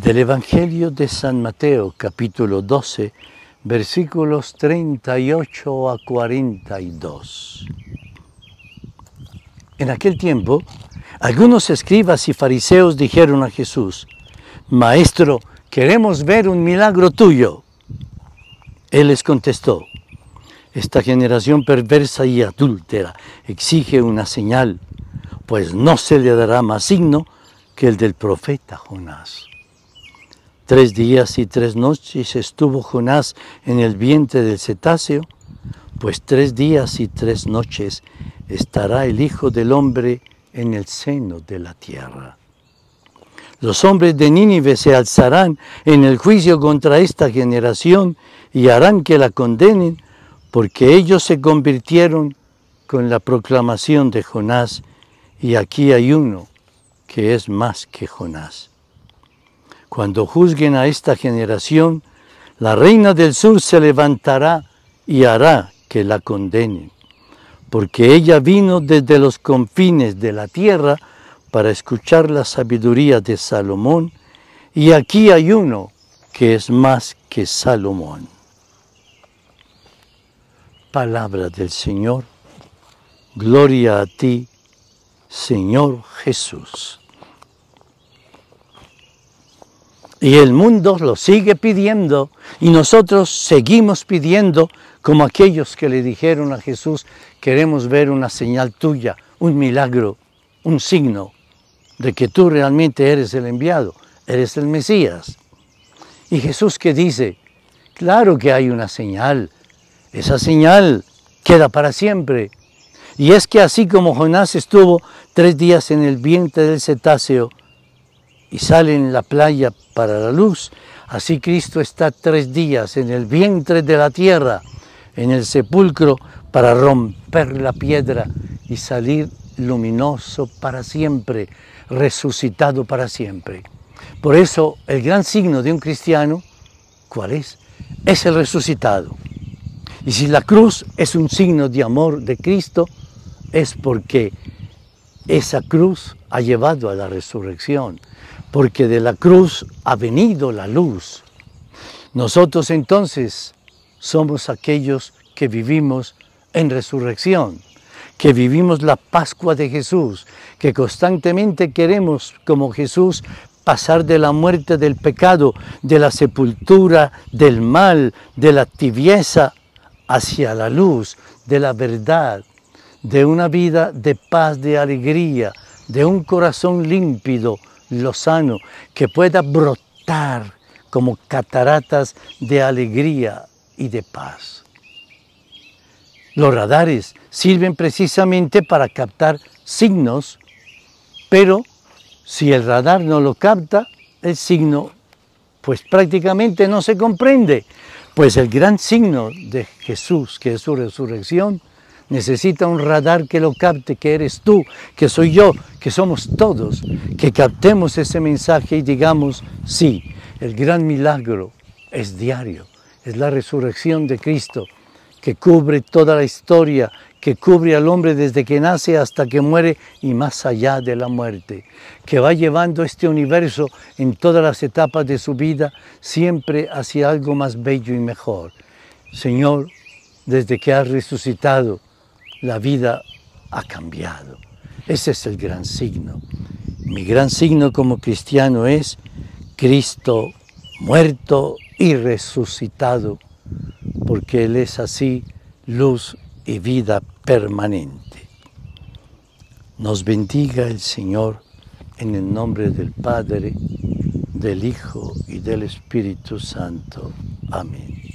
del Evangelio de San Mateo capítulo 12 versículos 38 a 42. En aquel tiempo, algunos escribas y fariseos dijeron a Jesús, Maestro, queremos ver un milagro tuyo. Él les contestó, esta generación perversa y adúltera exige una señal, pues no se le dará más signo que el del profeta Jonás. Tres días y tres noches estuvo Jonás en el vientre del cetáceo, pues tres días y tres noches estará el Hijo del Hombre en el seno de la tierra. Los hombres de Nínive se alzarán en el juicio contra esta generación y harán que la condenen, porque ellos se convirtieron con la proclamación de Jonás, y aquí hay uno que es más que Jonás. Cuando juzguen a esta generación, la reina del sur se levantará y hará que la condenen, porque ella vino desde los confines de la tierra para escuchar la sabiduría de Salomón, y aquí hay uno que es más que Salomón. Palabra del Señor, gloria a ti, Señor Jesús. Y el mundo lo sigue pidiendo y nosotros seguimos pidiendo como aquellos que le dijeron a Jesús, queremos ver una señal tuya, un milagro, un signo de que tú realmente eres el enviado, eres el Mesías. Y Jesús que dice, claro que hay una señal, esa señal queda para siempre. Y es que así como Jonás estuvo tres días en el vientre del cetáceo, y sale en la playa para la luz, así Cristo está tres días en el vientre de la tierra, en el sepulcro, para romper la piedra y salir luminoso para siempre, resucitado para siempre. Por eso el gran signo de un cristiano, ¿cuál es? Es el resucitado. Y si la cruz es un signo de amor de Cristo, es porque esa cruz ha llevado a la resurrección, porque de la cruz ha venido la luz. Nosotros entonces somos aquellos que vivimos en resurrección, que vivimos la Pascua de Jesús, que constantemente queremos, como Jesús, pasar de la muerte del pecado, de la sepultura, del mal, de la tibieza, hacia la luz, de la verdad, de una vida de paz, de alegría, de un corazón límpido, lozano, que pueda brotar como cataratas de alegría y de paz. Los radares sirven precisamente para captar signos, pero si el radar no lo capta, el signo pues prácticamente no se comprende. Pues el gran signo de Jesús, que es su resurrección, necesita un radar que lo capte, que eres tú, que soy yo, que somos todos, que captemos ese mensaje y digamos, sí, el gran milagro es diario, es la resurrección de Cristo, que cubre toda la historia, que cubre al hombre desde que nace hasta que muere y más allá de la muerte, que va llevando este universo en todas las etapas de su vida siempre hacia algo más bello y mejor. Señor, desde que has resucitado, la vida ha cambiado. Ese es el gran signo. Mi gran signo como cristiano es Cristo muerto y resucitado, porque Él es así luz y vida permanente. Nos bendiga el Señor en el nombre del Padre, del Hijo y del Espíritu Santo. Amén.